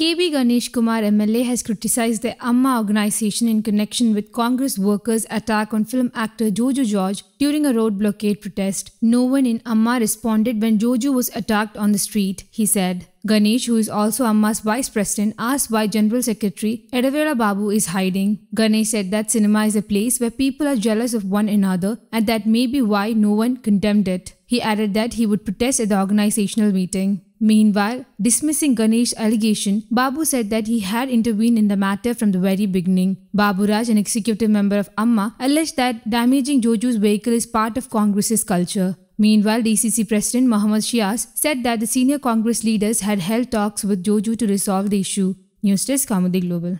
KB Ganesh Kumar MLA has criticized the Amma organization in connection with Congress workers' attack on film actor Jojo George during a road blockade protest. No one in Amma responded when Jojo was attacked on the street, he said. Ganesh, who is also Amma's vice president, asked why General Secretary Edavera Babu is hiding. Ganesh said that cinema is a place where people are jealous of one another and that may be why no one condemned it. He added that he would protest at the organizational meeting. Meanwhile, dismissing Ganesh's allegation, Babu said that he had intervened in the matter from the very beginning. Babu Raj, an executive member of Amma, alleged that damaging Joju's vehicle is part of Congress's culture. Meanwhile, DCC President Mohammad Shias said that the senior Congress leaders had held talks with Joju to resolve the issue. News Desk Global.